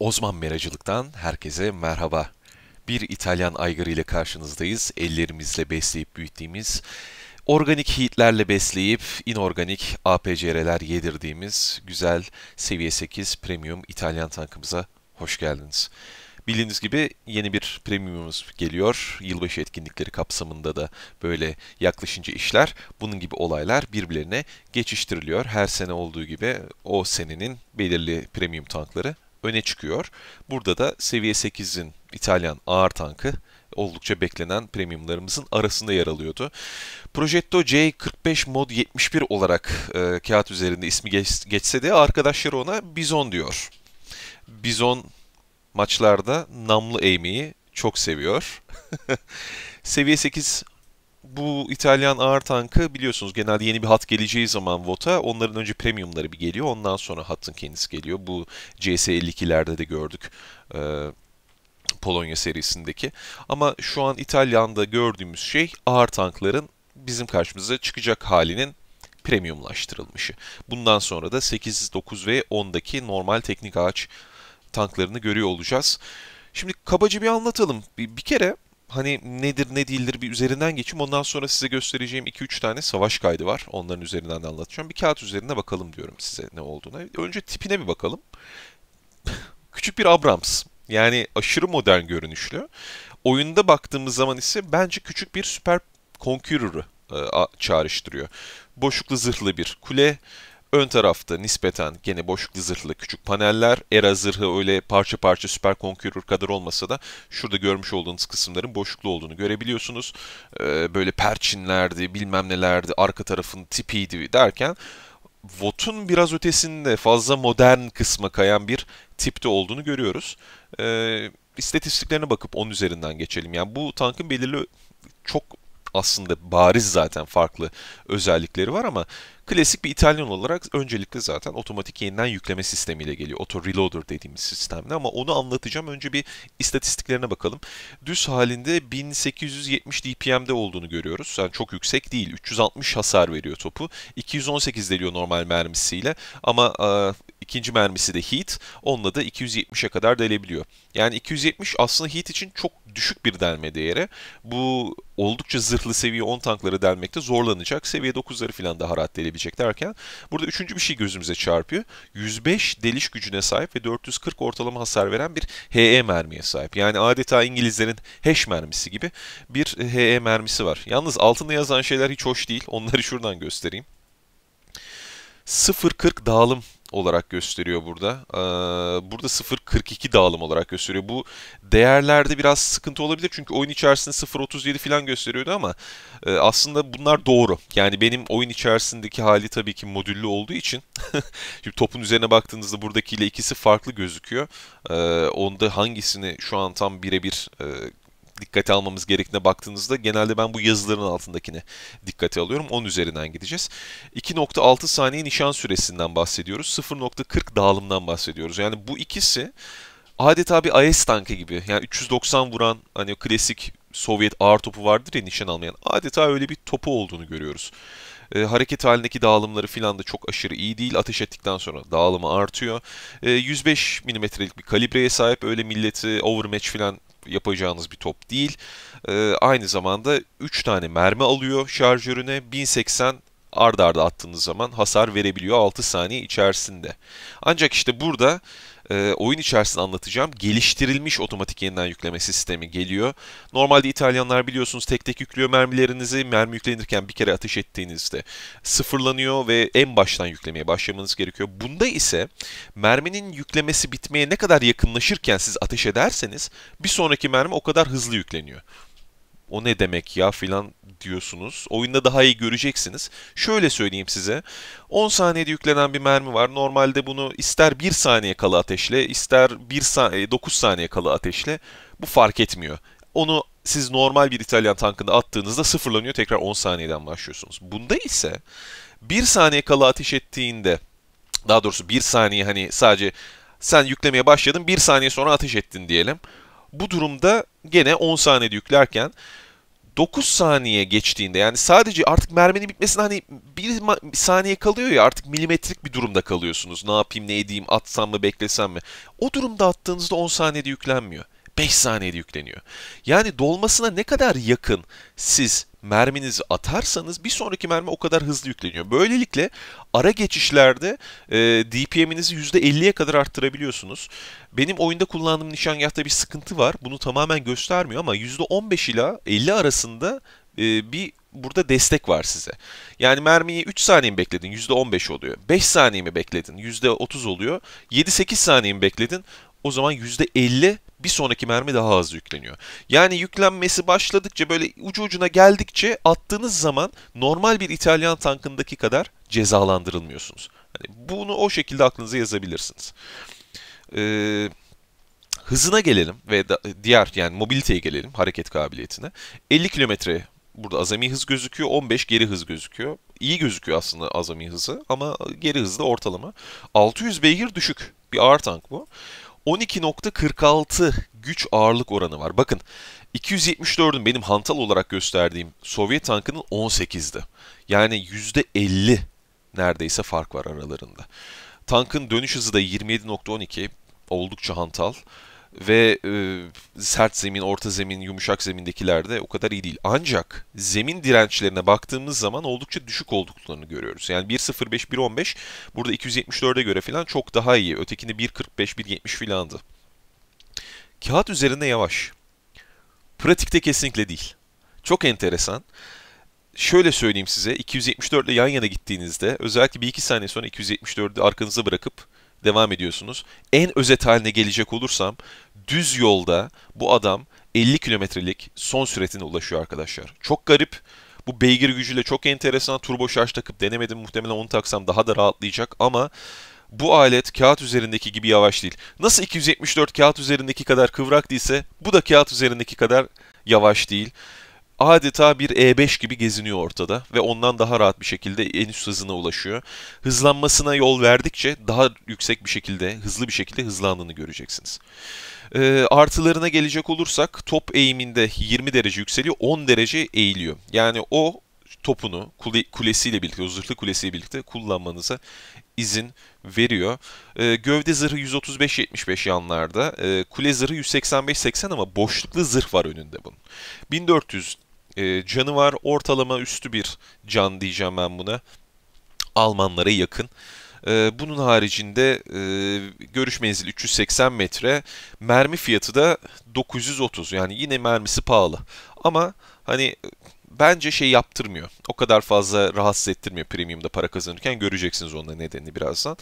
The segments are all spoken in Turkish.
Ozman Meracılık'tan herkese merhaba. Bir İtalyan aygırı ile karşınızdayız. Ellerimizle besleyip büyüttüğümüz, organik hitlerle besleyip inorganik APCR'ler yedirdiğimiz güzel seviye 8 premium İtalyan tankımıza hoş geldiniz. Bildiğiniz gibi yeni bir premiumumuz geliyor. Yılbaşı etkinlikleri kapsamında da böyle yaklaşınca işler, bunun gibi olaylar birbirlerine geçiştiriliyor. Her sene olduğu gibi o senenin belirli premium tankları öne çıkıyor. Burada da seviye 8'in İtalyan ağır tankı oldukça beklenen premiumlarımızın arasında yer alıyordu. Progetto C45 Mod 71 olarak e, kağıt üzerinde ismi geç, geçse de arkadaşları ona Bizon diyor. Bizon maçlarda namlı eğmeyi çok seviyor. Seviye 8 bu İtalyan ağır tankı biliyorsunuz genelde yeni bir hat geleceği zaman VOT'a onların önce premiumları bir geliyor. Ondan sonra hattın kendisi geliyor. Bu CS52'lerde de gördük. Ee, Polonya serisindeki. Ama şu an İtalyan'da gördüğümüz şey ağır tankların bizim karşımıza çıkacak halinin premiumlaştırılmışı. Bundan sonra da 8, 9 ve 10'daki normal teknik ağaç tanklarını görüyor olacağız. Şimdi kabaca bir anlatalım. Bir, bir kere hani nedir ne değildir bir üzerinden geçeyim. Ondan sonra size göstereceğim 2-3 tane savaş kaydı var. Onların üzerinden de anlatacağım. Bir kağıt üzerinde bakalım diyorum size ne olduğuna. Önce tipine bir bakalım. Küçük bir Abrams. Yani aşırı modern görünüşlü. Oyunda baktığımız zaman ise bence küçük bir süper Conqueror'ı e, çağrıştırıyor. Boşuklu zırhlı bir kule, Ön tarafta nispeten gene boşluklu zırhlı küçük paneller. Era zırhı öyle parça parça süper Conqueror kadar olmasa da şurada görmüş olduğunuz kısımların boşluklu olduğunu görebiliyorsunuz. Ee, böyle perçinlerdi, bilmem nelerdi, arka tarafın tipiydi derken VOT'un biraz ötesinde fazla modern kısma kayan bir tipte olduğunu görüyoruz. Ee, istatistiklerine bakıp 10 üzerinden geçelim. Yani bu tankın belirli çok aslında bariz zaten farklı özellikleri var ama klasik bir İtalyan olarak öncelikle zaten otomatik yeniden yükleme sistemiyle geliyor. Auto Reloader dediğimiz sistemle ama onu anlatacağım. Önce bir istatistiklerine bakalım. Düz halinde 1870 DPM'de olduğunu görüyoruz. Yani çok yüksek değil. 360 hasar veriyor topu. 218 deliyor normal mermisiyle ama e, ikinci mermisi de Heat. Onunla da 270'e kadar delebiliyor. Yani 270 aslında Heat için çok düşük bir delme değeri bu oldukça zırhlı seviye 10 tankları delmekte zorlanacak. Seviye 9'ları falan daha rahat delebilecek derken burada üçüncü bir şey gözümüze çarpıyor. 105 deliş gücüne sahip ve 440 ortalama hasar veren bir HE mermiye sahip. Yani adeta İngilizlerin HEŞ mermisi gibi bir HE mermisi var. Yalnız altında yazan şeyler hiç hoş değil. Onları şuradan göstereyim. 0.40 dağılım olarak gösteriyor burada. Ee, burada 0.42 dağılım olarak gösteriyor. Bu değerlerde biraz sıkıntı olabilir çünkü oyun içerisinde 0.37 falan gösteriyordu ama e, aslında bunlar doğru. Yani benim oyun içerisindeki hali tabii ki modüllü olduğu için şimdi topun üzerine baktığınızda buradakiyle ikisi farklı gözüküyor. Ee, onda hangisini şu an tam birebir e, dikkate almamız gerektiğine baktığınızda genelde ben bu yazıların altındakine dikkate alıyorum. 10 üzerinden gideceğiz. 2.6 saniye nişan süresinden bahsediyoruz. 0.40 dağılımdan bahsediyoruz. Yani bu ikisi adeta bir AES tankı gibi. Yani 390 vuran hani klasik Sovyet ağır topu vardır ya nişan almayan. Adeta öyle bir topu olduğunu görüyoruz. E, hareket halindeki dağılımları filan da çok aşırı iyi değil. Ateş ettikten sonra dağılımı artıyor. E, ee, 105 milimetrelik bir kalibreye sahip. Öyle milleti overmatch filan yapacağınız bir top değil. E, aynı zamanda 3 tane mermi alıyor şarjörüne. 1080 ard arda attığınız zaman hasar verebiliyor 6 saniye içerisinde. Ancak işte burada e, oyun içerisinde anlatacağım. Geliştirilmiş otomatik yeniden yükleme sistemi geliyor. Normalde İtalyanlar biliyorsunuz tek tek yüklüyor mermilerinizi. Mermi yüklenirken bir kere ateş ettiğinizde sıfırlanıyor ve en baştan yüklemeye başlamanız gerekiyor. Bunda ise merminin yüklemesi bitmeye ne kadar yakınlaşırken siz ateş ederseniz bir sonraki mermi o kadar hızlı yükleniyor. O ne demek ya filan diyorsunuz. Oyunda daha iyi göreceksiniz. Şöyle söyleyeyim size. 10 saniyede yüklenen bir mermi var. Normalde bunu ister 1 saniye kalı ateşle, ister 1 e, saniye, 9 saniye kalı ateşle. Bu fark etmiyor. Onu siz normal bir İtalyan tankında attığınızda sıfırlanıyor. Tekrar 10 saniyeden başlıyorsunuz. Bunda ise 1 saniye kalı ateş ettiğinde, daha doğrusu 1 saniye hani sadece sen yüklemeye başladın 1 saniye sonra ateş ettin diyelim. Bu durumda gene 10 saniyede yüklerken 9 saniye geçtiğinde yani sadece artık merminin bitmesine hani bir saniye kalıyor ya artık milimetrik bir durumda kalıyorsunuz. Ne yapayım ne edeyim atsam mı beklesem mi? O durumda attığınızda 10 saniyede yüklenmiyor. 5 saniyede yükleniyor. Yani dolmasına ne kadar yakın siz merminizi atarsanız bir sonraki mermi o kadar hızlı yükleniyor. Böylelikle ara geçişlerde e, DPM'inizi %50'ye kadar arttırabiliyorsunuz. Benim oyunda kullandığım nişangahta bir sıkıntı var. Bunu tamamen göstermiyor ama %15 ila 50 arasında e, bir burada destek var size. Yani mermiyi 3 saniye mi bekledin? %15 oluyor. 5 saniye mi bekledin? %30 oluyor. 7-8 saniye mi bekledin? O zaman %50 bir sonraki mermi daha hızlı yükleniyor. Yani yüklenmesi başladıkça böyle ucu ucuna geldikçe attığınız zaman normal bir İtalyan tankındaki kadar cezalandırılmıyorsunuz. Yani bunu o şekilde aklınıza yazabilirsiniz. Ee, hızına gelelim ve da, diğer yani mobiliteye gelelim hareket kabiliyetine. 50 kilometre burada azami hız gözüküyor, 15 geri hız gözüküyor. İyi gözüküyor aslında azami hızı ama geri hızda ortalama. 600 beygir düşük bir ağır tank bu. 12.46 güç ağırlık oranı var. Bakın 274'ün benim hantal olarak gösterdiğim Sovyet tankının 18'di. Yani %50 neredeyse fark var aralarında. Tankın dönüş hızı da 27.12 oldukça hantal ve e, sert zemin, orta zemin, yumuşak zemindekilerde o kadar iyi değil. Ancak zemin dirençlerine baktığımız zaman oldukça düşük olduklarını görüyoruz. Yani 1.05, 1.15 burada 274'e göre falan çok daha iyi. Ötekinde 1.45, 1.70 filandı. Kağıt üzerinde yavaş. Pratikte kesinlikle değil. Çok enteresan şöyle söyleyeyim size 274 ile yan yana gittiğinizde özellikle bir iki saniye sonra 274'ü arkanıza bırakıp devam ediyorsunuz. En özet haline gelecek olursam düz yolda bu adam 50 kilometrelik son süretine ulaşıyor arkadaşlar. Çok garip. Bu beygir gücüyle çok enteresan. Turbo şarj takıp denemedim. Muhtemelen onu taksam daha da rahatlayacak ama bu alet kağıt üzerindeki gibi yavaş değil. Nasıl 274 kağıt üzerindeki kadar kıvrak değilse bu da kağıt üzerindeki kadar yavaş değil adeta bir E5 gibi geziniyor ortada ve ondan daha rahat bir şekilde en üst hızına ulaşıyor. Hızlanmasına yol verdikçe daha yüksek bir şekilde, hızlı bir şekilde hızlandığını göreceksiniz. E, artılarına gelecek olursak top eğiminde 20 derece yükseliyor, 10 derece eğiliyor. Yani o topunu kule, kulesiyle birlikte, o zırhlı kulesiyle birlikte kullanmanıza izin veriyor. E, gövde zırhı 135-75 yanlarda, e, kule zırhı 185-80 ama boşluklu zırh var önünde bunun. 1400 e, ee, canı var ortalama üstü bir can diyeceğim ben buna. Almanlara yakın. E, bunun haricinde e, görüş menzili 380 metre. Mermi fiyatı da 930 yani yine mermisi pahalı. Ama hani bence şey yaptırmıyor. O kadar fazla rahatsız ettirmiyor premiumda para kazanırken. Göreceksiniz onun nedenini birazdan.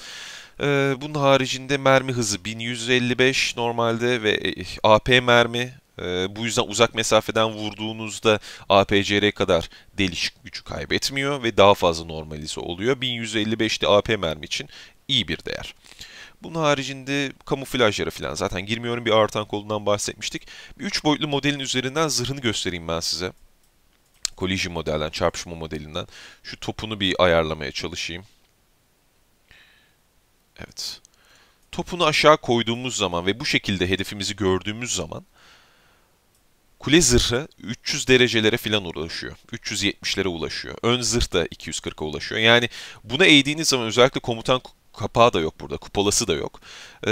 Ee, bunun haricinde mermi hızı 1155 normalde ve e, AP mermi ee, bu yüzden uzak mesafeden vurduğunuzda APCR kadar delişik gücü kaybetmiyor ve daha fazla normalize oluyor. 1155'te AP mermi için iyi bir değer. Bunun haricinde kamuflaj yara falan zaten girmiyorum bir artan kolundan bahsetmiştik. Bir 3 boyutlu modelin üzerinden zırhını göstereyim ben size. Collision modelden, çarpışma modelinden. Şu topunu bir ayarlamaya çalışayım. Evet. Topunu aşağı koyduğumuz zaman ve bu şekilde hedefimizi gördüğümüz zaman Kule zırhı 300 derecelere falan ulaşıyor. 370'lere ulaşıyor. Ön zırh da 240'a ulaşıyor. Yani buna eğdiğiniz zaman özellikle komutan kapağı da yok burada. Kupolası da yok. Ee,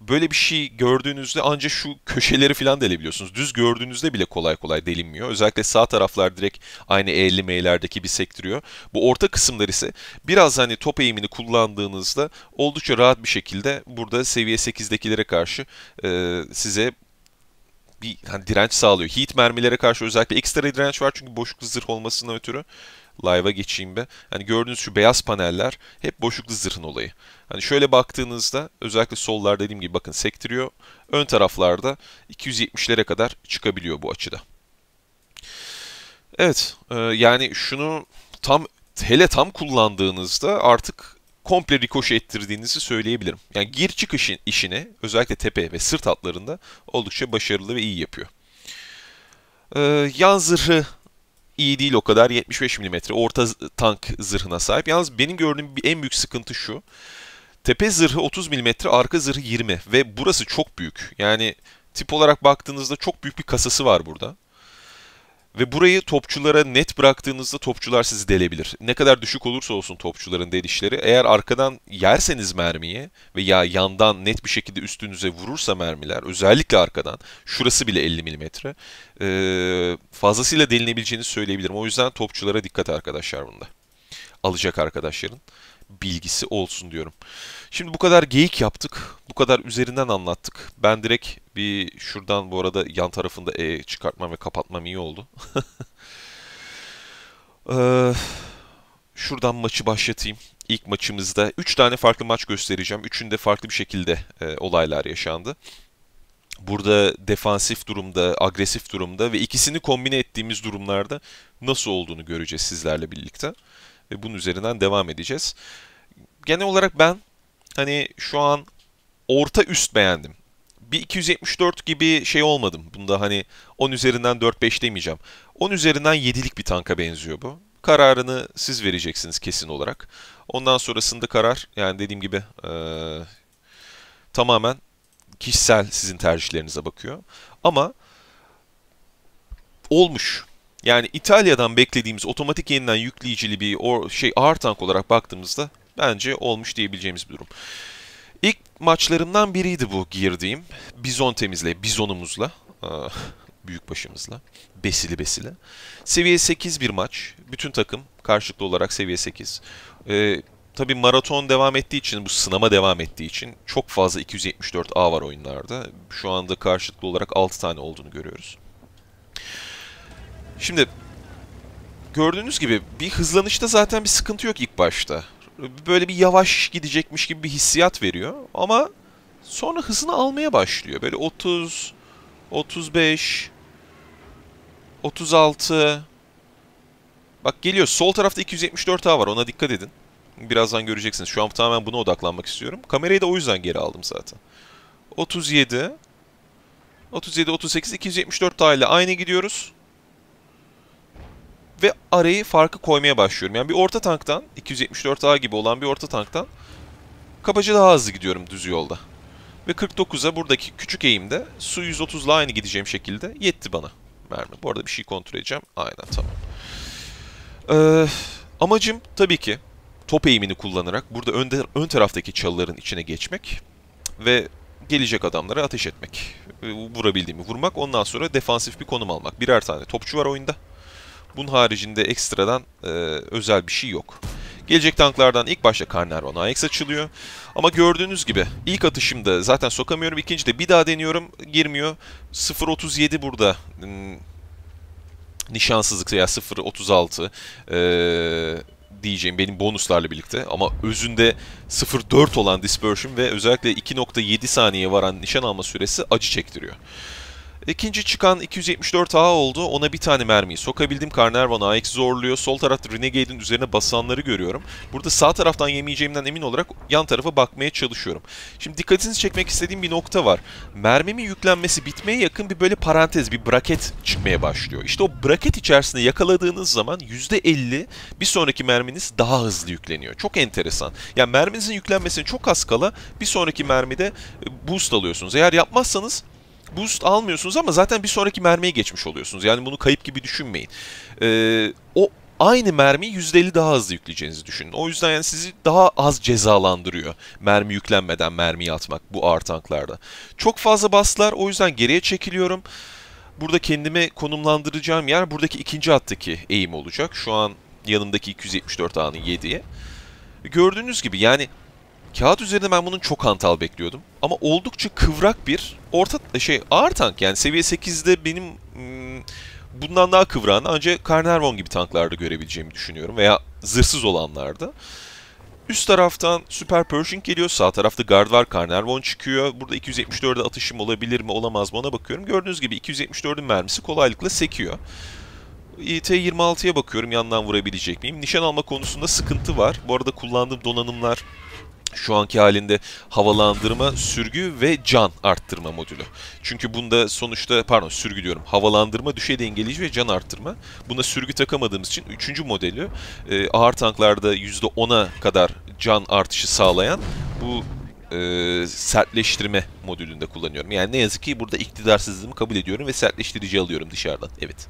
böyle bir şey gördüğünüzde ancak şu köşeleri falan delebiliyorsunuz. Düz gördüğünüzde bile kolay kolay delinmiyor. Özellikle sağ taraflar direkt aynı eğli meylerdeki bir sektiriyor. Bu orta kısımlar ise biraz hani top eğimini kullandığınızda oldukça rahat bir şekilde burada seviye 8'dekilere karşı e, size bir hani direnç sağlıyor. Heat mermilere karşı özellikle ekstra direnç var çünkü boşluklu zırh olmasına ötürü. Live'a geçeyim be. Hani gördüğünüz şu beyaz paneller hep boşluklu zırhın olayı. Hani şöyle baktığınızda özellikle sollar dediğim gibi bakın sektiriyor. Ön taraflarda 270'lere kadar çıkabiliyor bu açıda. Evet yani şunu tam hele tam kullandığınızda artık komple rikoşe ettirdiğinizi söyleyebilirim. Yani gir çıkış işin, işini özellikle tepe ve sırt hatlarında oldukça başarılı ve iyi yapıyor. Ee, yan zırhı iyi değil o kadar 75 mm orta tank zırhına sahip. Yalnız benim gördüğüm en büyük sıkıntı şu. Tepe zırhı 30 mm, arka zırhı 20 ve burası çok büyük. Yani tip olarak baktığınızda çok büyük bir kasası var burada. Ve burayı topçulara net bıraktığınızda topçular sizi delebilir. Ne kadar düşük olursa olsun topçuların delişleri eğer arkadan yerseniz mermiyi veya yandan net bir şekilde üstünüze vurursa mermiler özellikle arkadan şurası bile 50 milimetre fazlasıyla delinebileceğini söyleyebilirim. O yüzden topçulara dikkat arkadaşlar bunda. Alacak arkadaşların bilgisi olsun diyorum. Şimdi bu kadar geyik yaptık. Bu kadar üzerinden anlattık. Ben direkt bir şuradan bu arada yan tarafında E çıkartmam ve kapatmam iyi oldu. ee, şuradan maçı başlatayım. İlk maçımızda 3 tane farklı maç göstereceğim. Üçünde farklı bir şekilde e, olaylar yaşandı. Burada defansif durumda, agresif durumda ve ikisini kombine ettiğimiz durumlarda nasıl olduğunu göreceğiz sizlerle birlikte ve bunun üzerinden devam edeceğiz. Genel olarak ben hani şu an orta üst beğendim. Bir 274 gibi şey olmadım. Bunda hani 10 üzerinden 4-5 demeyeceğim. 10 üzerinden 7'lik bir tanka benziyor bu. Kararını siz vereceksiniz kesin olarak. Ondan sonrasında karar yani dediğim gibi e, tamamen kişisel sizin tercihlerinize bakıyor. Ama olmuş. Yani İtalya'dan beklediğimiz otomatik yeniden yükleyicili bir or şey ağır tank olarak baktığımızda bence olmuş diyebileceğimiz bir durum. İlk maçlarımdan biriydi bu girdiğim. Bizon temizle, bizonumuzla. büyük başımızla. Besili besili. Seviye 8 bir maç. Bütün takım karşılıklı olarak seviye 8. Ee, tabii maraton devam ettiği için, bu sınama devam ettiği için çok fazla 274A var oyunlarda. Şu anda karşılıklı olarak 6 tane olduğunu görüyoruz. Şimdi gördüğünüz gibi bir hızlanışta zaten bir sıkıntı yok ilk başta. Böyle bir yavaş gidecekmiş gibi bir hissiyat veriyor ama sonra hızını almaya başlıyor. Böyle 30, 35, 36. Bak geliyor. Sol tarafta 274A var. Ona dikkat edin. Birazdan göreceksiniz. Şu an tamamen buna odaklanmak istiyorum. Kamerayı da o yüzden geri aldım zaten. 37, 37, 38, 274 ile aynı gidiyoruz ve arayı farkı koymaya başlıyorum. Yani bir orta tanktan 274A gibi olan bir orta tanktan kabaca daha hızlı gidiyorum düz yolda. Ve 49'a buradaki küçük eğimde su 130'la aynı gideceğim şekilde yetti bana mermi. Bu arada bir şey kontrol edeceğim. Aynen tamam. Ee, amacım tabii ki top eğimini kullanarak burada önde, ön taraftaki çalıların içine geçmek ve gelecek adamlara ateş etmek. Ee, vurabildiğimi vurmak. Ondan sonra defansif bir konum almak. Birer tane topçu var oyunda. Bunun haricinde ekstradan e, özel bir şey yok. Gelecek tanklardan ilk başta Carnarvon AX açılıyor. Ama gördüğünüz gibi ilk atışımda zaten sokamıyorum. İkinci de bir daha deniyorum girmiyor. 0.37 burada hmm, nişansızlık ya 0.36 ee, diyeceğim benim bonuslarla birlikte ama özünde 0.4 olan dispersion ve özellikle 2.7 saniye varan nişan alma süresi acı çektiriyor. İkinci çıkan 274A oldu. Ona bir tane mermiyi sokabildim. Carnarvon AX zorluyor. Sol tarafta Renegade'in üzerine basanları görüyorum. Burada sağ taraftan yemeyeceğimden emin olarak yan tarafa bakmaya çalışıyorum. Şimdi dikkatinizi çekmek istediğim bir nokta var. Mermimin yüklenmesi bitmeye yakın bir böyle parantez, bir braket çıkmaya başlıyor. İşte o braket içerisinde yakaladığınız zaman %50 bir sonraki merminiz daha hızlı yükleniyor. Çok enteresan. Yani merminizin yüklenmesini çok az kala bir sonraki mermide e, boost alıyorsunuz. Eğer yapmazsanız boost almıyorsunuz ama zaten bir sonraki mermiye geçmiş oluyorsunuz. Yani bunu kayıp gibi düşünmeyin. Ee, o aynı mermiyi %50 daha hızlı yükleyeceğinizi düşünün. O yüzden yani sizi daha az cezalandırıyor mermi yüklenmeden mermiyi atmak bu ağır tanklarda. Çok fazla bastılar o yüzden geriye çekiliyorum. Burada kendime konumlandıracağım yer buradaki ikinci attaki eğim olacak. Şu an yanımdaki 274 A'nın 7'ye. Gördüğünüz gibi yani kağıt üzerinde ben bunun çok hantal bekliyordum. Ama oldukça kıvrak bir orta şey ağır tank yani seviye 8'de benim hmm, bundan daha kıvrağını ancak Carnarvon gibi tanklarda görebileceğimi düşünüyorum veya zırhsız olanlarda. Üst taraftan Super Pershing geliyor. Sağ tarafta Guard var. Carnarvon çıkıyor. Burada 274'e atışım olabilir mi olamaz mı ona bakıyorum. Gördüğünüz gibi 274'ün mermisi kolaylıkla sekiyor. T26'ya bakıyorum yandan vurabilecek miyim? Nişan alma konusunda sıkıntı var. Bu arada kullandığım donanımlar şu anki halinde havalandırma, sürgü ve can arttırma modülü. Çünkü bunda sonuçta pardon sürgü diyorum. Havalandırma, düşey dengeleyici ve can arttırma. Buna sürgü takamadığımız için 3. modeli e, ağır tanklarda %10'a kadar can artışı sağlayan bu e, sertleştirme modülünde kullanıyorum. Yani ne yazık ki burada iktidarsızlığımı kabul ediyorum ve sertleştirici alıyorum dışarıdan. Evet.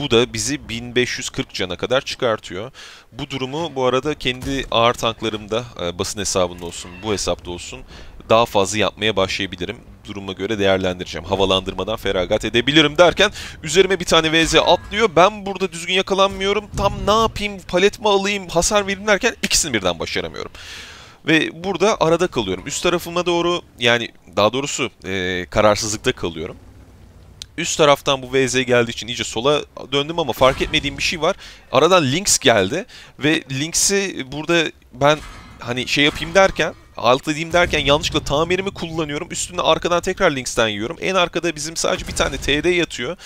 Bu da bizi 1540 cana kadar çıkartıyor. Bu durumu bu arada kendi ağır tanklarımda e, basın hesabında olsun, bu hesapta olsun daha fazla yapmaya başlayabilirim. Duruma göre değerlendireceğim. Havalandırmadan feragat edebilirim derken üzerime bir tane VZ atlıyor. Ben burada düzgün yakalanmıyorum. Tam ne yapayım? Palet mi alayım? Hasar vereyim derken ikisini birden başaramıyorum. Ve burada arada kalıyorum. Üst tarafıma doğru yani daha doğrusu e, kararsızlıkta kalıyorum üst taraftan bu VZ geldiği için iyice sola döndüm ama fark etmediğim bir şey var. Aradan Lynx geldi ve Lynx'i burada ben hani şey yapayım derken alt edeyim derken yanlışlıkla tamirimi kullanıyorum. Üstünde arkadan tekrar Lynx'ten yiyorum. En arkada bizim sadece bir tane TD yatıyor.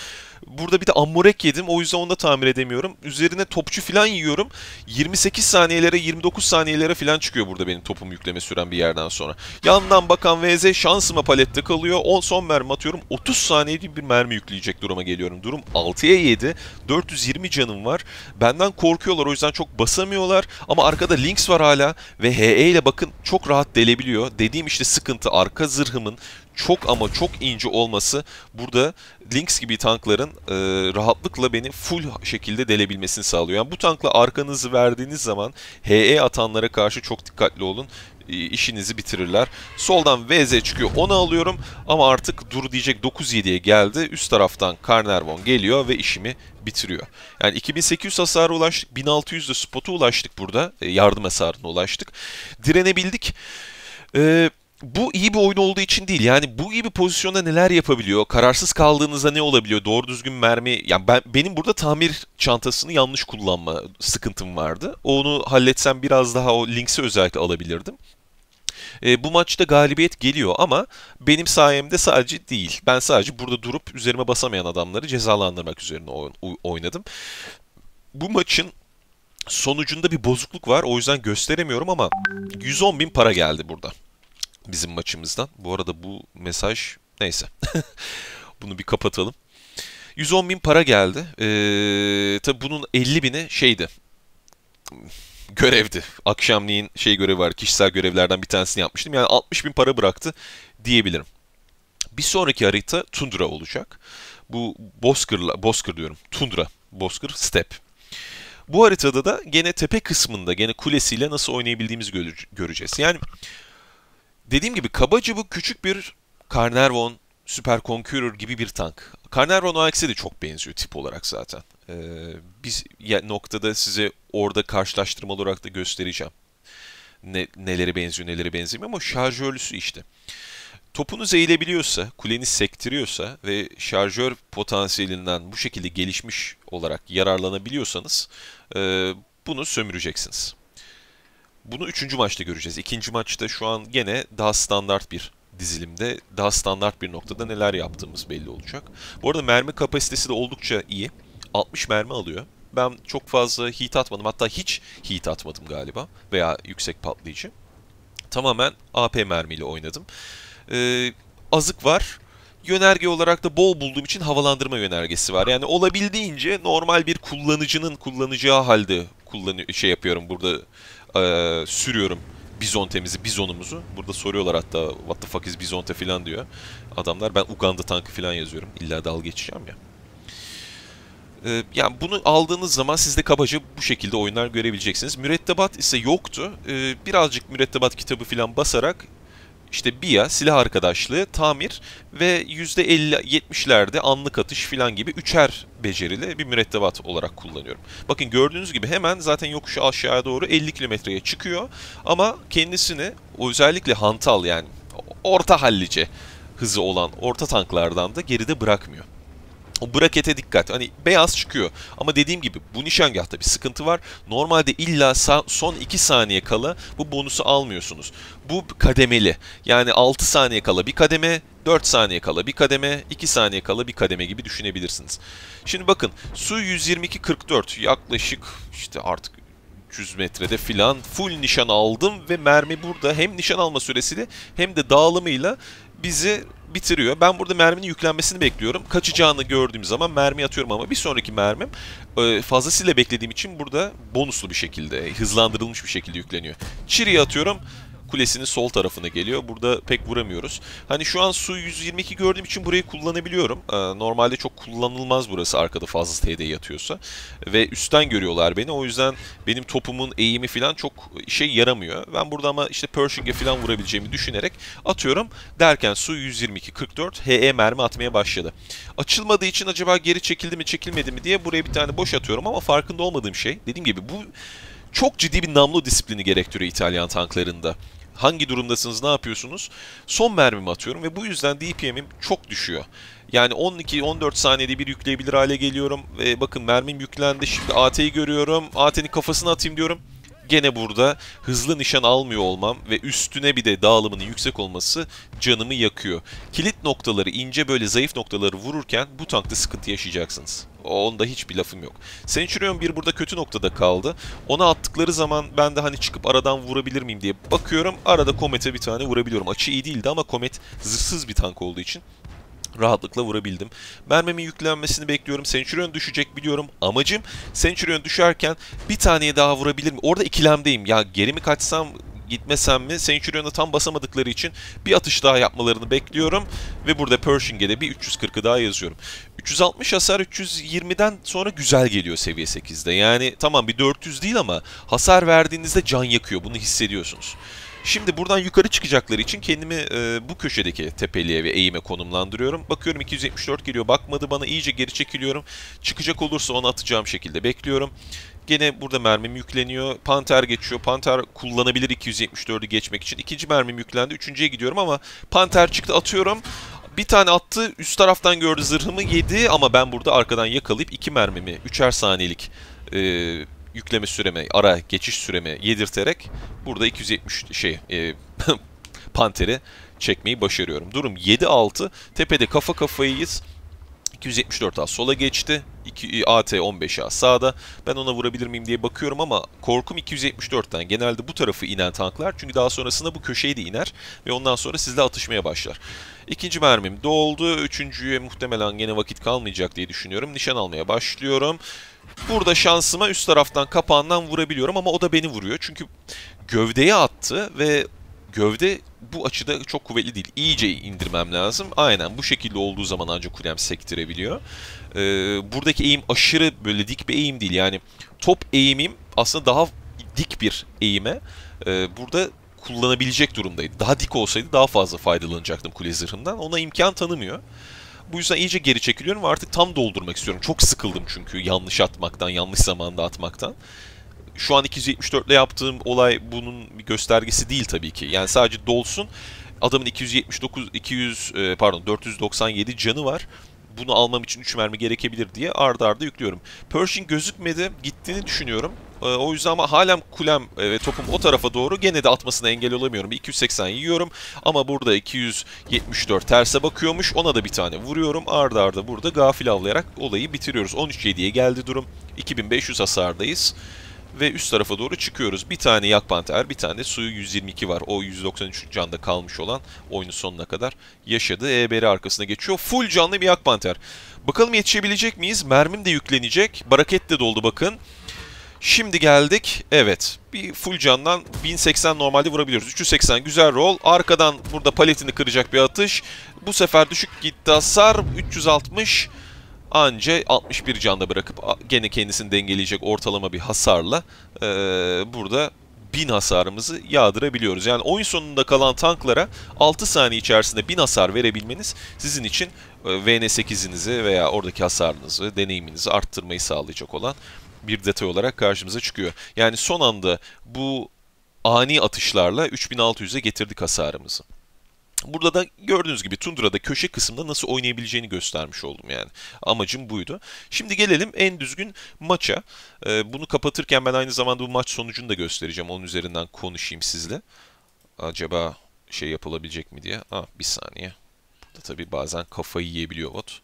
Burada bir de amorek yedim. O yüzden onu da tamir edemiyorum. Üzerine topçu falan yiyorum. 28 saniyelere 29 saniyelere falan çıkıyor burada benim topum yükleme süren bir yerden sonra. Yandan bakan VZ şansıma palette kalıyor. 10 son mermi atıyorum. 30 saniyede bir mermi yükleyecek duruma geliyorum. Durum 6'ya 7. 420 canım var. Benden korkuyorlar. O yüzden çok basamıyorlar. Ama arkada links var hala. Ve HE ile bakın çok rahat delebiliyor. Dediğim işte sıkıntı arka zırhımın çok ama çok ince olması burada Lynx gibi tankların tankların e, rahatlıkla beni full şekilde delebilmesini sağlıyor. Yani bu tankla arkanızı verdiğiniz zaman HE atanlara karşı çok dikkatli olun e, işinizi bitirirler. Soldan VZ çıkıyor. Onu alıyorum ama artık dur diyecek 9-7'ye geldi. Üst taraftan Carnarvon geliyor ve işimi bitiriyor. Yani 2800 hasara ulaştık. 1600 de spot'a ulaştık burada. E, yardım hasarına ulaştık. Direnebildik. Eee bu iyi bir oyun olduğu için değil. Yani bu gibi pozisyonda neler yapabiliyor? Kararsız kaldığınızda ne olabiliyor? Doğru düzgün mermi. Yani ben benim burada tamir çantasını yanlış kullanma sıkıntım vardı. Onu halletsem biraz daha o links'i özellikle alabilirdim. E, bu maçta galibiyet geliyor ama benim sayemde sadece değil. Ben sadece burada durup üzerime basamayan adamları cezalandırmak üzerine oynadım. Bu maçın sonucunda bir bozukluk var. O yüzden gösteremiyorum ama 110 bin para geldi burada bizim maçımızdan. Bu arada bu mesaj neyse. Bunu bir kapatalım. 110 bin para geldi. Ee, tabii bunun 50 bini şeydi. Görevdi. Akşamleyin şey görevi var. Kişisel görevlerden bir tanesini yapmıştım. Yani 60 bin para bıraktı diyebilirim. Bir sonraki harita Tundra olacak. Bu Bozkır'la, Bozkır diyorum. Tundra, Bozkır, Step. Bu haritada da gene tepe kısmında, gene kulesiyle nasıl oynayabildiğimizi göreceğiz. Yani Dediğim gibi kabaca bu küçük bir Carnarvon Super Conqueror gibi bir tank. Carnarvon OX'e de çok benziyor tip olarak zaten. Ee, biz ya, noktada size orada karşılaştırma olarak da göstereceğim. Ne, nelere benziyor, nelere benzemiyor ama şarjörlüsü işte. Topunuz eğilebiliyorsa, kuleniz sektiriyorsa ve şarjör potansiyelinden bu şekilde gelişmiş olarak yararlanabiliyorsanız e, bunu sömüreceksiniz. Bunu üçüncü maçta göreceğiz. İkinci maçta şu an gene daha standart bir dizilimde, daha standart bir noktada neler yaptığımız belli olacak. Bu arada mermi kapasitesi de oldukça iyi. 60 mermi alıyor. Ben çok fazla hit atmadım. Hatta hiç hit atmadım galiba. Veya yüksek patlayıcı. Tamamen AP mermiyle oynadım. Ee, azık var yönerge olarak da bol bulduğum için havalandırma yönergesi var. Yani olabildiğince normal bir kullanıcının kullanacağı halde kullanı şey yapıyorum burada e, sürüyorum temizi bizonumuzu. Burada soruyorlar hatta what the fuck is bizonte falan diyor adamlar. Ben Uganda tankı falan yazıyorum. İlla dal geçeceğim ya. Ee, yani bunu aldığınız zaman siz de kabaca bu şekilde oyunlar görebileceksiniz. Mürettebat ise yoktu. Ee, birazcık mürettebat kitabı falan basarak işte BIA, silah arkadaşlığı, tamir ve %50-70'lerde anlık atış filan gibi üçer becerili bir mürettebat olarak kullanıyorum. Bakın gördüğünüz gibi hemen zaten yokuş aşağıya doğru 50 kilometreye çıkıyor ama kendisini özellikle hantal yani orta hallice hızı olan orta tanklardan da geride bırakmıyor o brakete dikkat. Hani beyaz çıkıyor. Ama dediğim gibi bu nişangahta bir sıkıntı var. Normalde illa son 2 saniye kala bu bonusu almıyorsunuz. Bu kademeli. Yani 6 saniye kala bir kademe, 4 saniye kala bir kademe, 2 saniye kala bir kademe gibi düşünebilirsiniz. Şimdi bakın su 122.44 yaklaşık işte artık 300 metrede filan full nişan aldım ve mermi burada hem nişan alma süresiyle hem de dağılımıyla bizi bitiriyor. Ben burada merminin yüklenmesini bekliyorum. Kaçacağını gördüğüm zaman mermi atıyorum ama bir sonraki mermim e, fazlasıyla beklediğim için burada bonuslu bir şekilde, hızlandırılmış bir şekilde yükleniyor. Çiri'ye atıyorum kulesinin sol tarafına geliyor. Burada pek vuramıyoruz. Hani şu an su 122 gördüğüm için burayı kullanabiliyorum. Ee, normalde çok kullanılmaz burası arkada fazla TD yatıyorsa. Ve üstten görüyorlar beni. O yüzden benim topumun eğimi falan çok işe yaramıyor. Ben burada ama işte Pershing'e falan vurabileceğimi düşünerek atıyorum. Derken su 122 44 HE mermi atmaya başladı. Açılmadığı için acaba geri çekildi mi çekilmedi mi diye buraya bir tane boş atıyorum ama farkında olmadığım şey dediğim gibi bu çok ciddi bir namlu disiplini gerektiriyor İtalyan tanklarında hangi durumdasınız, ne yapıyorsunuz? Son mermimi atıyorum ve bu yüzden DPM'im çok düşüyor. Yani 12-14 saniyede bir yükleyebilir hale geliyorum. Ve bakın mermim yüklendi. Şimdi AT'yi görüyorum. AT'nin kafasını atayım diyorum. Gene burada hızlı nişan almıyor olmam ve üstüne bir de dağılımının yüksek olması canımı yakıyor. Kilit noktaları, ince böyle zayıf noktaları vururken bu tankta sıkıntı yaşayacaksınız. Onda hiçbir lafım yok. Centurion 1 burada kötü noktada kaldı. Ona attıkları zaman ben de hani çıkıp aradan vurabilir miyim diye bakıyorum. Arada Komet'e bir tane vurabiliyorum. Açı iyi değildi ama Komet zırhsız bir tank olduğu için rahatlıkla vurabildim. Mermimin yüklenmesini bekliyorum. Centurion düşecek biliyorum. Amacım Centurion düşerken bir taneye daha vurabilir mi? Orada ikilemdeyim. Ya geri mi kaçsam gitmesem mi? Centurion'a tam basamadıkları için bir atış daha yapmalarını bekliyorum. Ve burada Pershing'e de bir 340'ı daha yazıyorum. 360 hasar 320'den sonra güzel geliyor seviye 8'de. Yani tamam bir 400 değil ama hasar verdiğinizde can yakıyor. Bunu hissediyorsunuz. Şimdi buradan yukarı çıkacakları için kendimi e, bu köşedeki tepeliğe ve eğime konumlandırıyorum. Bakıyorum 274 geliyor. Bakmadı bana iyice geri çekiliyorum. Çıkacak olursa onu atacağım şekilde bekliyorum. Gene burada mermim yükleniyor. Panter geçiyor. Panter kullanabilir 274'ü geçmek için. İkinci mermim yüklendi. Üçüncüye gidiyorum ama Panter çıktı atıyorum. Bir tane attı. Üst taraftan gördü zırhımı yedi ama ben burada arkadan yakalayıp iki mermimi üçer saniyelik e, yükleme süremi, ara geçiş süremi yedirterek burada 270 şey e, Panter'i çekmeyi başarıyorum. Durum 7-6. Tepede kafa kafayız. 274A sola geçti. E, AT 15A sağda. Ben ona vurabilir miyim diye bakıyorum ama korkum 274'ten. Genelde bu tarafı inen tanklar. Çünkü daha sonrasında bu köşeyi de iner. Ve ondan sonra sizle atışmaya başlar. İkinci mermim doldu. Üçüncüye muhtemelen gene vakit kalmayacak diye düşünüyorum. Nişan almaya başlıyorum. Burada şansıma üst taraftan kapağından vurabiliyorum ama o da beni vuruyor. Çünkü gövdeye attı ve gövde bu açıda çok kuvvetli değil. İyice indirmem lazım. Aynen bu şekilde olduğu zaman ancak kulem sektirebiliyor. Ee, buradaki eğim aşırı böyle dik bir eğim değil. Yani top eğimim aslında daha dik bir eğime e, burada kullanabilecek durumdaydı. Daha dik olsaydı daha fazla faydalanacaktım kule zırhından. Ona imkan tanımıyor. Bu yüzden iyice geri çekiliyorum ve artık tam doldurmak istiyorum. Çok sıkıldım çünkü yanlış atmaktan, yanlış zamanda atmaktan. Şu an 274 ile yaptığım olay bunun bir göstergesi değil tabii ki. Yani sadece dolsun. Adamın 279 200 e, pardon 497 canı var bunu almam için 3 mermi gerekebilir diye ardı ardı yüklüyorum. Pershing gözükmedi. Gittiğini düşünüyorum. E, o yüzden ama halen kulem e, ve topum o tarafa doğru gene de atmasına engel olamıyorum. 280 yiyorum ama burada 274 terse bakıyormuş. Ona da bir tane vuruyorum. Arda ardı burada gafil avlayarak olayı bitiriyoruz. 13-7'ye geldi durum. 2500 hasardayız ve üst tarafa doğru çıkıyoruz. Bir tane yak er, bir tane de suyu 122 var. O 193 canda kalmış olan oyunun sonuna kadar yaşadı. EBR arkasına geçiyor. Full canlı bir yak er. Bakalım yetişebilecek miyiz? Mermim de yüklenecek. Baraket de doldu bakın. Şimdi geldik. Evet. Bir full candan 1080 normalde vurabiliyoruz. 380 güzel rol. Arkadan burada paletini kıracak bir atış. Bu sefer düşük gitti hasar. 360. Anca 61 canda bırakıp gene kendisini dengeleyecek ortalama bir hasarla e, burada 1000 hasarımızı yağdırabiliyoruz. Yani oyun sonunda kalan tanklara 6 saniye içerisinde 1000 hasar verebilmeniz sizin için VN8'inizi veya oradaki hasarınızı, deneyiminizi arttırmayı sağlayacak olan bir detay olarak karşımıza çıkıyor. Yani son anda bu ani atışlarla 3600'e getirdik hasarımızı. Burada da gördüğünüz gibi Tundra'da köşe kısmında nasıl oynayabileceğini göstermiş oldum yani. Amacım buydu. Şimdi gelelim en düzgün maça. Ee, bunu kapatırken ben aynı zamanda bu maç sonucunu da göstereceğim. Onun üzerinden konuşayım sizle. Acaba şey yapılabilecek mi diye. Ah bir saniye. Burada tabii bazen kafayı yiyebiliyor bot.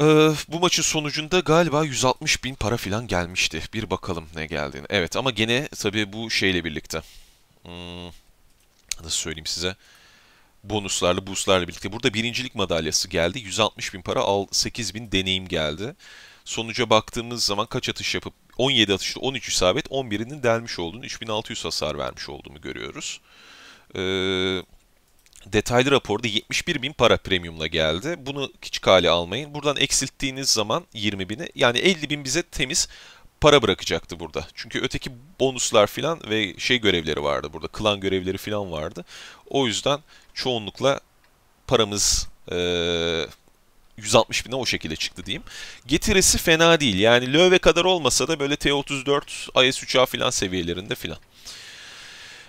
Ee, bu maçın sonucunda galiba 160 bin para filan gelmişti. Bir bakalım ne geldiğini. Evet ama gene tabii bu şeyle birlikte. Hmm, nasıl söyleyeyim size bonuslarla boostlarla birlikte. Burada birincilik madalyası geldi. 160 bin para, 8 bin deneyim geldi. Sonuca baktığımız zaman kaç atış yapıp 17 atışta 13 isabet 11'inin delmiş olduğunu 3600 hasar vermiş olduğumu görüyoruz. Ee, detaylı raporda 71 bin para premiumla geldi. Bunu küçük hale almayın. Buradan eksilttiğiniz zaman 20 bini yani 50 bin bize temiz para bırakacaktı burada. Çünkü öteki bonuslar filan ve şey görevleri vardı burada. Klan görevleri filan vardı. O yüzden çoğunlukla paramız e, 160 bine o şekilde çıktı diyeyim. Getirisi fena değil. Yani Löve kadar olmasa da böyle T34, IS3A filan seviyelerinde filan.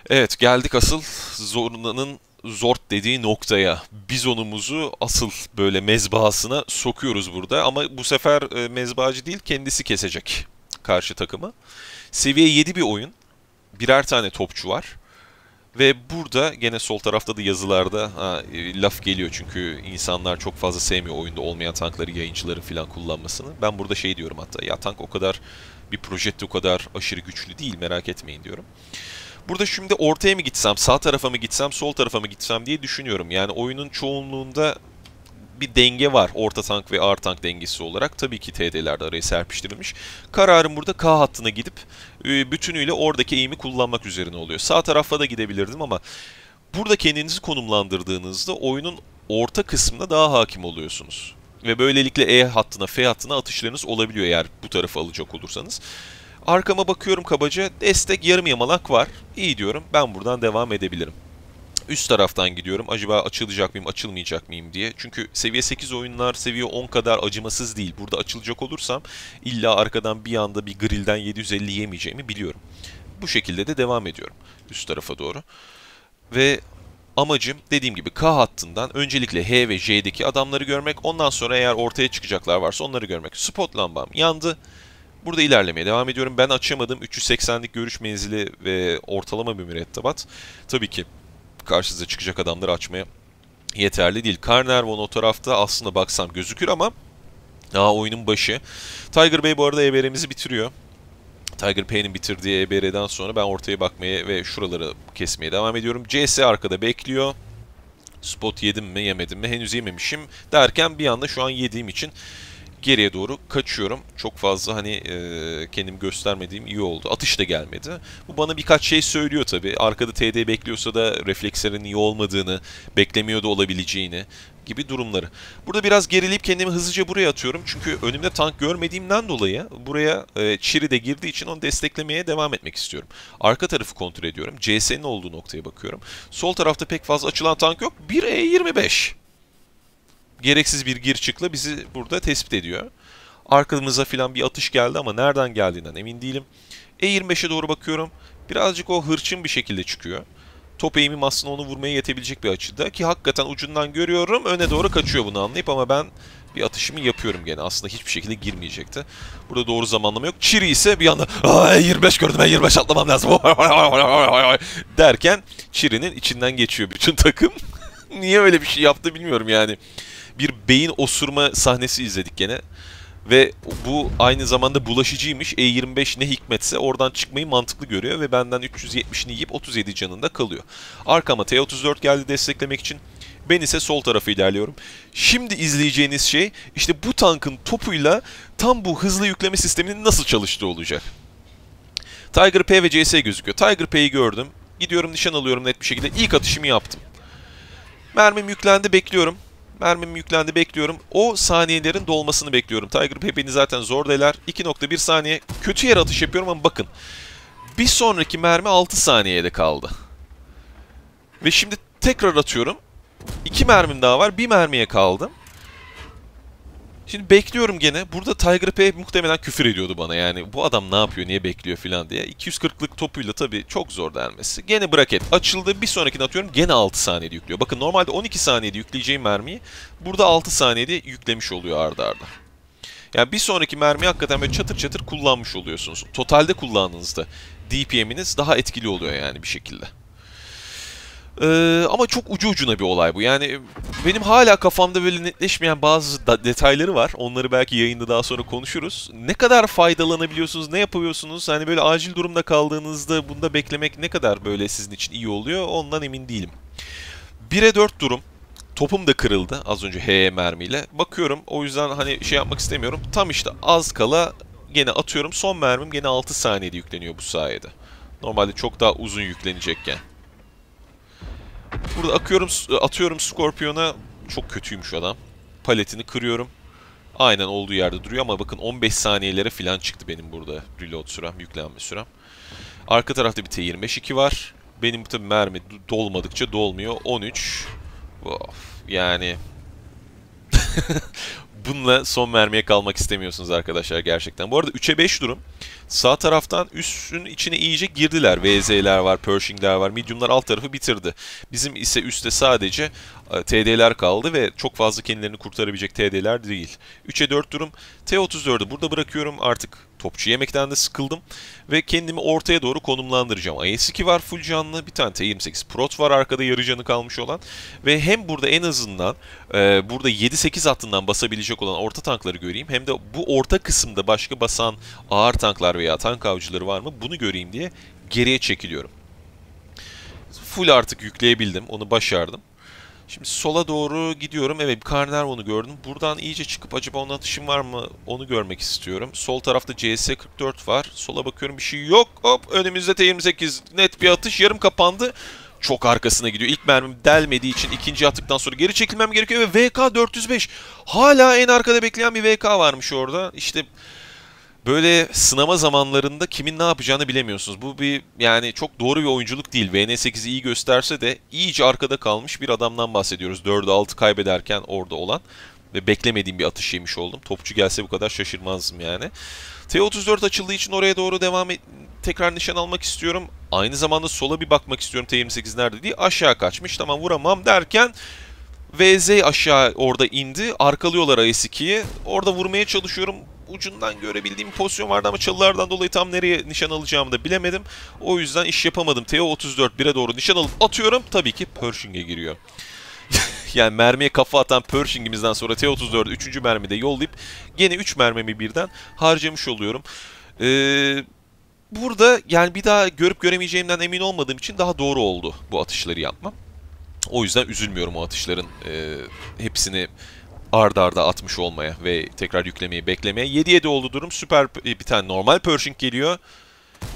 Evet geldik asıl Zorna'nın Zort dediği noktaya. Bizonumuzu asıl böyle mezbahasına sokuyoruz burada. Ama bu sefer e, mezbahacı değil kendisi kesecek karşı takımı. Seviye 7 bir oyun. Birer tane topçu var. Ve burada gene sol tarafta da yazılarda ha, e, laf geliyor çünkü insanlar çok fazla sevmiyor oyunda olmayan tankları yayıncıların falan kullanmasını. Ben burada şey diyorum hatta ya tank o kadar bir projekte o kadar aşırı güçlü değil merak etmeyin diyorum. Burada şimdi ortaya mı gitsem, sağ tarafa mı gitsem, sol tarafa mı gitsem diye düşünüyorum. Yani oyunun çoğunluğunda bir denge var. Orta tank ve ağır tank dengesi olarak. Tabii ki TD'lerde araya serpiştirilmiş. Kararım burada K hattına gidip e, bütünüyle oradaki eğimi kullanmak üzerine oluyor. Sağ tarafa da gidebilirdim ama burada kendinizi konumlandırdığınızda oyunun orta kısmına daha hakim oluyorsunuz. Ve böylelikle E hattına, F hattına atışlarınız olabiliyor eğer bu tarafı alacak olursanız. Arkama bakıyorum kabaca. Destek yarım yamalak var. İyi diyorum. Ben buradan devam edebilirim üst taraftan gidiyorum. Acaba açılacak mıyım, açılmayacak mıyım diye. Çünkü seviye 8 oyunlar seviye 10 kadar acımasız değil. Burada açılacak olursam illa arkadan bir anda bir grillden 750 yemeyeceğimi biliyorum. Bu şekilde de devam ediyorum üst tarafa doğru. Ve amacım dediğim gibi K hattından öncelikle H ve J'deki adamları görmek. Ondan sonra eğer ortaya çıkacaklar varsa onları görmek. Spot lambam yandı. Burada ilerlemeye devam ediyorum. Ben açamadım. 380'lik görüş menzili ve ortalama bir mürettebat. Tabii ki karşınıza çıkacak adamları açmaya yeterli değil. Carnervon o tarafta aslında baksam gözükür ama daha oyunun başı. Tiger Bey bu arada EBR'imizi bitiriyor. Tiger Payne'in bitirdiği EBR'den sonra ben ortaya bakmaya ve şuraları kesmeye devam ediyorum. CS arkada bekliyor. Spot yedim mi yemedim mi henüz yememişim derken bir anda şu an yediğim için geriye doğru kaçıyorum. Çok fazla hani e, kendim göstermediğim iyi oldu. Atış da gelmedi. Bu bana birkaç şey söylüyor tabii. Arkada TD bekliyorsa da reflekslerin iyi olmadığını, beklemiyor da olabileceğini gibi durumları. Burada biraz gerilip kendimi hızlıca buraya atıyorum. Çünkü önümde tank görmediğimden dolayı buraya e, Çiri de girdiği için onu desteklemeye devam etmek istiyorum. Arka tarafı kontrol ediyorum. CS'nin olduğu noktaya bakıyorum. Sol tarafta pek fazla açılan tank yok. 1E25 gereksiz bir gir çıkla bizi burada tespit ediyor. Arkamıza filan bir atış geldi ama nereden geldiğinden emin değilim. E25'e doğru bakıyorum. Birazcık o hırçın bir şekilde çıkıyor. Top eğimim aslında onu vurmaya yetebilecek bir açıda. Ki hakikaten ucundan görüyorum. Öne doğru kaçıyor bunu anlayıp ama ben bir atışımı yapıyorum gene. Aslında hiçbir şekilde girmeyecekti. Burada doğru zamanlama yok. Çiri ise bir anda Aa, 25 gördüm ben 25 atlamam lazım. derken Çiri'nin içinden geçiyor bütün takım. Niye öyle bir şey yaptı bilmiyorum yani bir beyin osurma sahnesi izledik gene. Ve bu aynı zamanda bulaşıcıymış. E25 ne hikmetse oradan çıkmayı mantıklı görüyor ve benden 370'ini yiyip 37 canında kalıyor. Arkama T34 geldi desteklemek için. Ben ise sol tarafı ilerliyorum. Şimdi izleyeceğiniz şey işte bu tankın topuyla tam bu hızlı yükleme sisteminin nasıl çalıştığı olacak. Tiger P ve CS gözüküyor. Tiger P'yi gördüm. Gidiyorum nişan alıyorum net bir şekilde. İlk atışımı yaptım. Mermim yüklendi bekliyorum. Mermim yüklendi bekliyorum. O saniyelerin dolmasını bekliyorum. Tiger Pepe'ni zaten zor deler. 2.1 saniye. Kötü yer atış yapıyorum ama bakın. Bir sonraki mermi 6 saniyede kaldı. Ve şimdi tekrar atıyorum. 2 mermim daha var. 1 mermiye kaldım. Şimdi bekliyorum gene. Burada Tiger P muhtemelen küfür ediyordu bana yani. Bu adam ne yapıyor, niye bekliyor filan diye. 240'lık topuyla tabii çok zor dermesi. Gene bracket açıldı. Bir sonrakini atıyorum gene 6 saniyede yüklüyor. Bakın normalde 12 saniyede yükleyeceğim mermiyi burada 6 saniyede yüklemiş oluyor arda arda. Yani bir sonraki mermi hakikaten böyle çatır çatır kullanmış oluyorsunuz. Totalde kullandığınızda DPM'iniz daha etkili oluyor yani bir şekilde. Ee, ama çok ucu ucuna bir olay bu. Yani benim hala kafamda böyle netleşmeyen bazı da detayları var. Onları belki yayında daha sonra konuşuruz. Ne kadar faydalanabiliyorsunuz, ne yapıyorsunuz? Hani böyle acil durumda kaldığınızda bunda beklemek ne kadar böyle sizin için iyi oluyor? Ondan emin değilim. 1'e 4 durum. Topum da kırıldı az önce HE mermiyle. Bakıyorum o yüzden hani şey yapmak istemiyorum. Tam işte az kala gene atıyorum. Son mermim gene 6 saniyede yükleniyor bu sayede. Normalde çok daha uzun yüklenecekken. Burada akıyorum, atıyorum Scorpion'a. Çok kötüymüş adam. Paletini kırıyorum. Aynen olduğu yerde duruyor ama bakın 15 saniyelere falan çıktı benim burada reload sürem, yüklenme sürem. Arka tarafta bir T25-2 var. Benim bu tabii mermi dolmadıkça dolmuyor. 13. Of, yani... Bununla son mermiye kalmak istemiyorsunuz arkadaşlar gerçekten. Bu arada 3'e 5 durum. Sağ taraftan üstün içine iyice girdiler. VZ'ler var, Pershing'ler var, mediumlar alt tarafı bitirdi. Bizim ise üstte sadece e, TD'ler kaldı ve çok fazla kendilerini kurtarabilecek TD'ler değil. 3'e 4 durum. T-34'ü burada bırakıyorum. Artık topçu yemekten de sıkıldım. Ve kendimi ortaya doğru konumlandıracağım. AS2 var full canlı. Bir tane T-28 Prot var arkada yarı canı kalmış olan. Ve hem burada en azından e, burada 7-8 hattından basabilecek olan orta tankları göreyim. Hem de bu orta kısımda başka basan ağır tanklar ve veya tank avcıları var mı bunu göreyim diye geriye çekiliyorum. Full artık yükleyebildim. Onu başardım. Şimdi sola doğru gidiyorum. Evet karner Carnarvon'u gördüm. Buradan iyice çıkıp acaba onun atışım var mı onu görmek istiyorum. Sol tarafta CS44 var. Sola bakıyorum bir şey yok. Hop önümüzde T28 net bir atış yarım kapandı. Çok arkasına gidiyor. İlk mermim delmediği için ikinci attıktan sonra geri çekilmem gerekiyor ve VK 405. Hala en arkada bekleyen bir VK varmış orada. İşte böyle sınama zamanlarında kimin ne yapacağını bilemiyorsunuz. Bu bir yani çok doğru bir oyunculuk değil. VN8'i iyi gösterse de iyice arkada kalmış bir adamdan bahsediyoruz. 4'e 6 kaybederken orada olan ve beklemediğim bir atış yemiş oldum. Topçu gelse bu kadar şaşırmazdım yani. T34 açıldığı için oraya doğru devam et, tekrar nişan almak istiyorum. Aynı zamanda sola bir bakmak istiyorum T28 nerede diye. Aşağı kaçmış tamam vuramam derken VZ aşağı orada indi. Arkalıyorlar AS2'yi. Orada vurmaya çalışıyorum ucundan görebildiğim pozisyon vardı ama çalılardan dolayı tam nereye nişan alacağımı da bilemedim. O yüzden iş yapamadım. TO 34 1'e doğru nişan alıp atıyorum. Tabii ki Pershing'e giriyor. yani mermiye kafa atan Pershing'imizden sonra T-34 3. mermide yollayıp gene 3 mermimi birden harcamış oluyorum. Ee, burada yani bir daha görüp göremeyeceğimden emin olmadığım için daha doğru oldu bu atışları yapmam. O yüzden üzülmüyorum o atışların e, hepsini ard arda atmış olmaya ve tekrar yüklemeyi beklemeye. 7-7 oldu durum. Süper bir tane normal Pershing geliyor.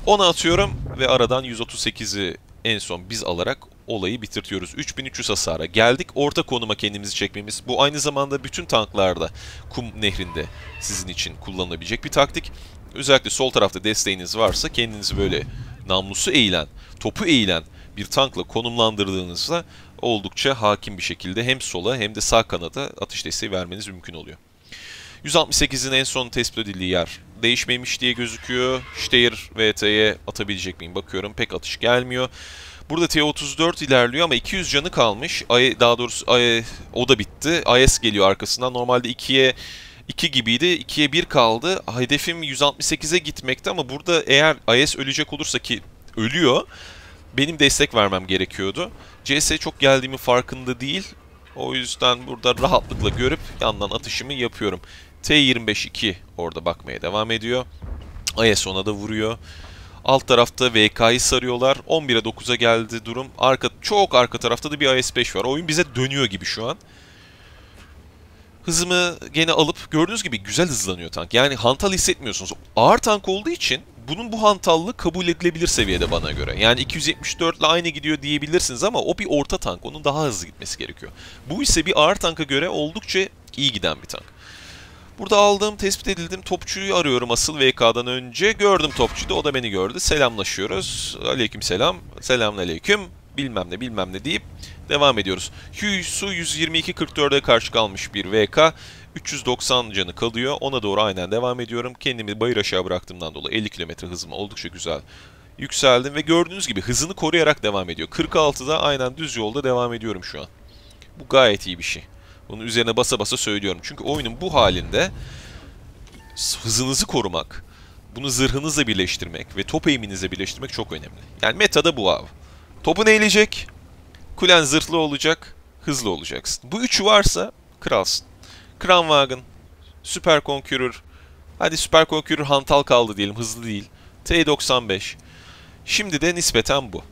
Onu atıyorum ve aradan 138'i en son biz alarak olayı bitirtiyoruz. 3300 hasara geldik. Orta konuma kendimizi çekmemiz. Bu aynı zamanda bütün tanklarda kum nehrinde sizin için kullanılabilecek bir taktik. Özellikle sol tarafta desteğiniz varsa kendinizi böyle namlusu eğilen, topu eğilen bir tankla konumlandırdığınızda oldukça hakim bir şekilde hem sola hem de sağ kanada atış desteği vermeniz mümkün oluyor. 168'in en son tespit edildiği yer değişmemiş diye gözüküyor. Steyr VT'ye atabilecek miyim bakıyorum. Pek atış gelmiyor. Burada T-34 ilerliyor ama 200 canı kalmış. Ay, e, daha doğrusu ay, e, o da bitti. IS e geliyor arkasından. Normalde 2'ye 2 gibiydi. 2'ye 1 kaldı. Hedefim 168'e gitmekte ama burada eğer IS ölecek olursa ki ölüyor benim destek vermem gerekiyordu. CS çok geldiğimi farkında değil. O yüzden burada rahatlıkla görüp yandan atışımı yapıyorum. T25-2 orada bakmaya devam ediyor. A.S. ona da vuruyor. Alt tarafta VK'yi sarıyorlar. 11'e 9'a geldi durum. Arka, çok arka tarafta da bir AS5 var. Oyun bize dönüyor gibi şu an. Hızımı gene alıp gördüğünüz gibi güzel hızlanıyor tank. Yani hantal hissetmiyorsunuz. Ağır tank olduğu için bunun bu hantallığı kabul edilebilir seviyede bana göre. Yani 274 ile aynı gidiyor diyebilirsiniz ama o bir orta tank. Onun daha hızlı gitmesi gerekiyor. Bu ise bir ağır tanka göre oldukça iyi giden bir tank. Burada aldığım, tespit edildim. Topçuyu arıyorum asıl VK'dan önce. Gördüm topçuyu da o da beni gördü. Selamlaşıyoruz. Aleyküm selam. Selamun aleyküm. Bilmem ne bilmem ne deyip devam ediyoruz. Hugh Su 122-44'e karşı kalmış bir VK. 390 canı kalıyor. Ona doğru aynen devam ediyorum. Kendimi bayır aşağı bıraktığımdan dolayı 50 km hızım oldukça güzel yükseldim ve gördüğünüz gibi hızını koruyarak devam ediyor. 46'da aynen düz yolda devam ediyorum şu an. Bu gayet iyi bir şey. Bunun üzerine basa basa söylüyorum. Çünkü oyunun bu halinde hızınızı korumak, bunu zırhınızla birleştirmek ve top eğiminizle birleştirmek çok önemli. Yani metada bu av. Topun eğilecek, kulen zırhlı olacak, hızlı olacaksın. Bu üçü varsa kralsın. Kranwagen, Süper Conqueror. Hadi Süper Conqueror hantal kaldı diyelim, hızlı değil. T95. Şimdi de nispeten bu.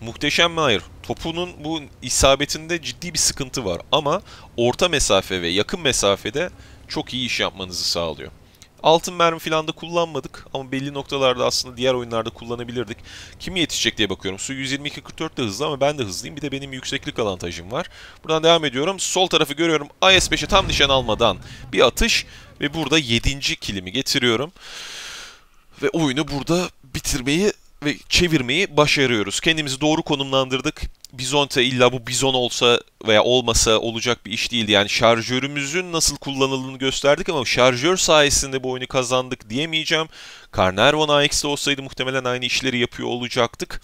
Muhteşem mi? Hayır. Topunun bu isabetinde ciddi bir sıkıntı var ama orta mesafe ve yakın mesafede çok iyi iş yapmanızı sağlıyor. Altın mermi falan da kullanmadık ama belli noktalarda aslında diğer oyunlarda kullanabilirdik. Kimi yetişecek diye bakıyorum. Su 122-44 de hızlı ama ben de hızlıyım. Bir de benim yükseklik avantajım var. Buradan devam ediyorum. Sol tarafı görüyorum. AS5'e tam nişan almadan bir atış ve burada 7. kilimi getiriyorum. Ve oyunu burada bitirmeyi ve çevirmeyi başarıyoruz. Kendimizi doğru konumlandırdık. Bizonta illa bu bizon olsa veya olmasa olacak bir iş değildi. Yani şarjörümüzün nasıl kullanıldığını gösterdik ama şarjör sayesinde bu oyunu kazandık diyemeyeceğim. Carnarvon AX'de olsaydı muhtemelen aynı işleri yapıyor olacaktık.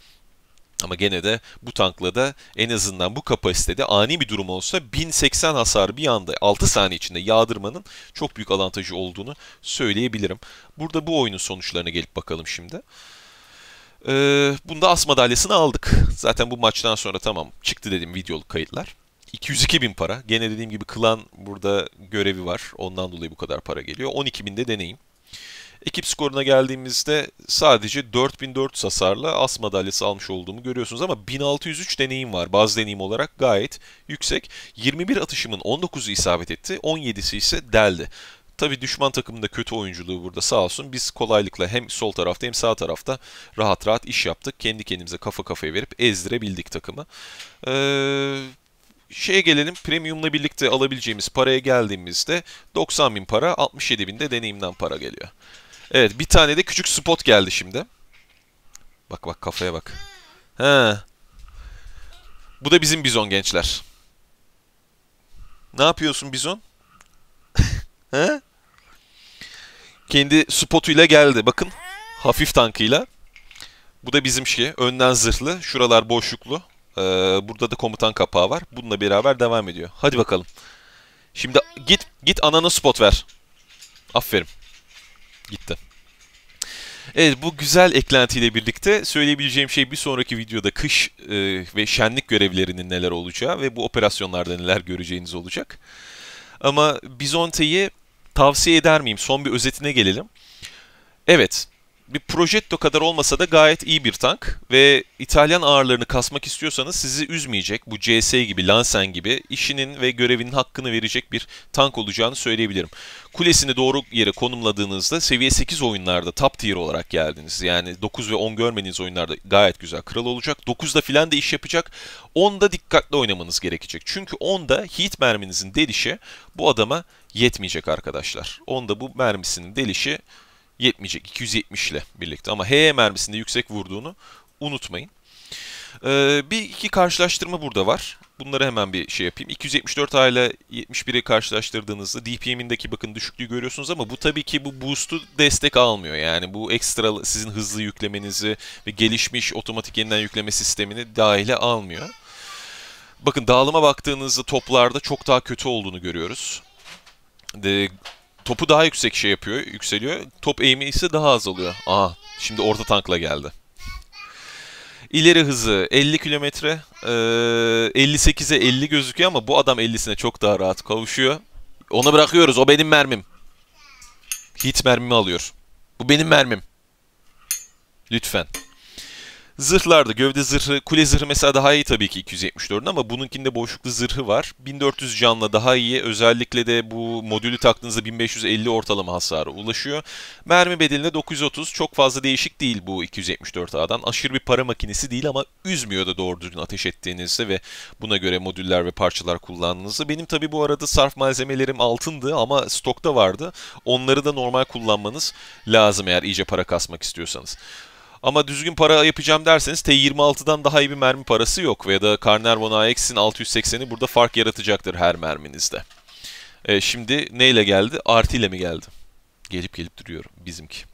Ama gene de bu tankla da en azından bu kapasitede ani bir durum olsa 1080 hasar bir anda 6 saniye içinde yağdırmanın çok büyük avantajı olduğunu söyleyebilirim. Burada bu oyunun sonuçlarına gelip bakalım şimdi. Ee, bunda as madalyasını aldık. Zaten bu maçtan sonra tamam çıktı dedim videoluk kayıtlar. 202 bin para. Gene dediğim gibi klan burada görevi var. Ondan dolayı bu kadar para geliyor. 12 bin de deneyim. Ekip skoruna geldiğimizde sadece 4004 hasarla as madalyası almış olduğumu görüyorsunuz ama 1603 deneyim var. Baz deneyim olarak gayet yüksek. 21 atışımın 19'u isabet etti, 17'si ise deldi. Tabi düşman takımında kötü oyunculuğu burada sağ olsun. Biz kolaylıkla hem sol tarafta hem sağ tarafta rahat rahat iş yaptık. Kendi kendimize kafa kafaya verip ezdirebildik takımı. Ee, şeye gelelim premiumla birlikte alabileceğimiz paraya geldiğimizde 90 bin para 67 bin de deneyimden para geliyor. Evet bir tane de küçük spot geldi şimdi. Bak bak kafaya bak. He. Bu da bizim bizon gençler. Ne yapıyorsun bizon? He? Kendi spotuyla geldi. Bakın hafif tankıyla. Bu da bizim şey. Önden zırhlı. Şuralar boşluklu. Ee, burada da komutan kapağı var. Bununla beraber devam ediyor. Hadi bakalım. Şimdi git git anana spot ver. Aferin. Gitti. Evet bu güzel eklentiyle birlikte söyleyebileceğim şey bir sonraki videoda kış e, ve şenlik görevlerinin neler olacağı ve bu operasyonlarda neler göreceğiniz olacak. Ama Bizonte'yi tavsiye eder miyim? Son bir özetine gelelim. Evet, bir Projetto kadar olmasa da gayet iyi bir tank ve İtalyan ağırlarını kasmak istiyorsanız sizi üzmeyecek bu CS gibi, Lansen gibi işinin ve görevinin hakkını verecek bir tank olacağını söyleyebilirim. Kulesini doğru yere konumladığınızda seviye 8 oyunlarda top tier olarak geldiniz. Yani 9 ve 10 görmeniz oyunlarda gayet güzel kral olacak. 9'da filan da iş yapacak. 10'da dikkatli oynamanız gerekecek. Çünkü 10'da hit merminizin delişi bu adama yetmeyecek arkadaşlar. 10'da bu mermisinin delişi yetmeyecek 270 ile birlikte. Ama HE mermisinde yüksek vurduğunu unutmayın. Ee, bir iki karşılaştırma burada var. Bunları hemen bir şey yapayım. 274A ile 71'i karşılaştırdığınızda DPM'indeki bakın düşüklüğü görüyorsunuz ama bu tabii ki bu boost'u destek almıyor. Yani bu ekstra sizin hızlı yüklemenizi ve gelişmiş otomatik yeniden yükleme sistemini dahile almıyor. Bakın dağılıma baktığınızda toplarda çok daha kötü olduğunu görüyoruz. De, ee, topu daha yüksek şey yapıyor, yükseliyor. Top eğimi ise daha az oluyor. Aa, şimdi orta tankla geldi. İleri hızı 50 kilometre. 58'e 50 gözüküyor ama bu adam 50'sine çok daha rahat kavuşuyor. Onu bırakıyoruz. O benim mermim. Hit mermimi alıyor. Bu benim mermim. Lütfen. Zırhlarda gövde zırhı, kule zırhı mesela daha iyi tabii ki 274'ün ama bununkinde boşluklu zırhı var. 1400 canla daha iyi. Özellikle de bu modülü taktığınızda 1550 ortalama hasarı ulaşıyor. Mermi bedeline 930. Çok fazla değişik değil bu 274A'dan. Aşırı bir para makinesi değil ama üzmüyor da doğru düzgün ateş ettiğinizde ve buna göre modüller ve parçalar kullandığınızda. Benim tabii bu arada sarf malzemelerim altındı ama stokta vardı. Onları da normal kullanmanız lazım eğer iyice para kasmak istiyorsanız. Ama düzgün para yapacağım derseniz T26'dan daha iyi bir mermi parası yok. Veya da Carnarvon AX'in 680'i burada fark yaratacaktır her merminizde. E, şimdi neyle geldi? Artı ile mi geldi? Gelip gelip duruyorum bizimki.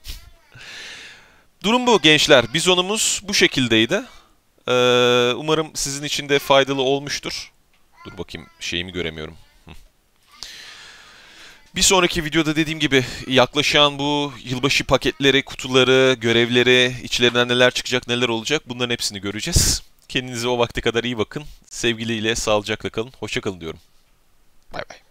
Durum bu gençler. Bizonumuz bu şekildeydi. Ee, umarım sizin için de faydalı olmuştur. Dur bakayım şeyimi göremiyorum. Bir sonraki videoda dediğim gibi yaklaşan bu yılbaşı paketleri, kutuları, görevleri, içlerinden neler çıkacak, neler olacak bunların hepsini göreceğiz. Kendinize o vakte kadar iyi bakın. Sevgiliyle, sağlıcakla kalın. Hoşçakalın diyorum. Bay bay.